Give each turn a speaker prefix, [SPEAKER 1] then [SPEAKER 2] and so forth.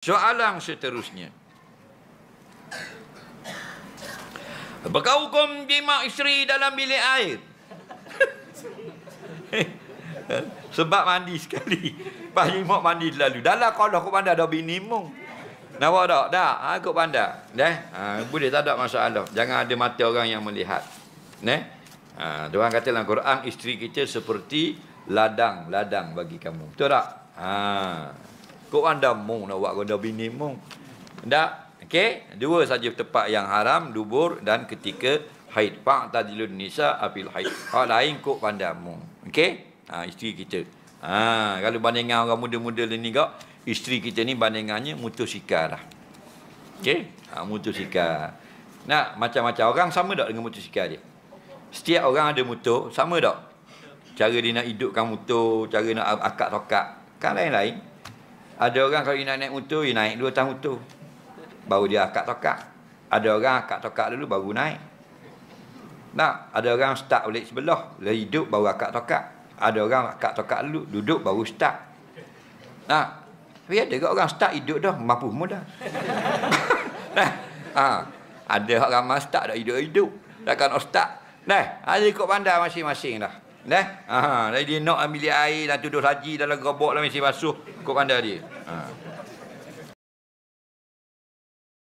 [SPEAKER 1] Soalan seterusnya. Apakah hukum jima isteri dalam bilik air? Sebab mandi sekali. Pak jima mandi lalu. Dalam kalau aku pandai ada bini mu. Nampak tak? Tak. aku ha, pandai. Ne? Ha, boleh tak ada masalah. Jangan ada mata orang yang melihat. Ne? Ha, Tuhan kata dalam Quran, isteri kita seperti ladang-ladang bagi kamu. Betul tak? Haa. Kau anda dah mung nak buat kau dah bini mung. Tak? Okey? Dua saja tempat yang haram, dubur dan ketika haid. Pak tadilun nisa apil haid. Kau lain kau pandai mung. Okey? Ha, isteri kita. Ha, kalau banding orang muda-muda ni kau, isteri kita ni bandingannya mutusikal lah. Okey? Ha, mutusikal. Nak macam-macam orang sama tak dengan mutusikal dia? Setiap orang ada mutu, sama tak? Cara dia nak hidupkan mutu, cara nak akak tokak. Kan lain-lain. Ada orang kalau nak naik utuh, dia naik dua tang utuh. Baru dia akak tokak. Ada orang akak tokak dulu, baru naik. Nah, ada orang start balik sebelah. Dia hidup, baru akak tokak. Ada orang akak tokak dulu, duduk, baru start. Nah, tapi ada juga orang start hidup dah, mampu muda. nah, ha, ada orang ramai start dah hidup-hidup. Takkan nak start. Nah, ada ikut pandai masing-masing dah. Neh? Ha, dia nak ambil air dan tuduh haji dalam gerobok dalam mesin basuh kok pandai dia. Ha.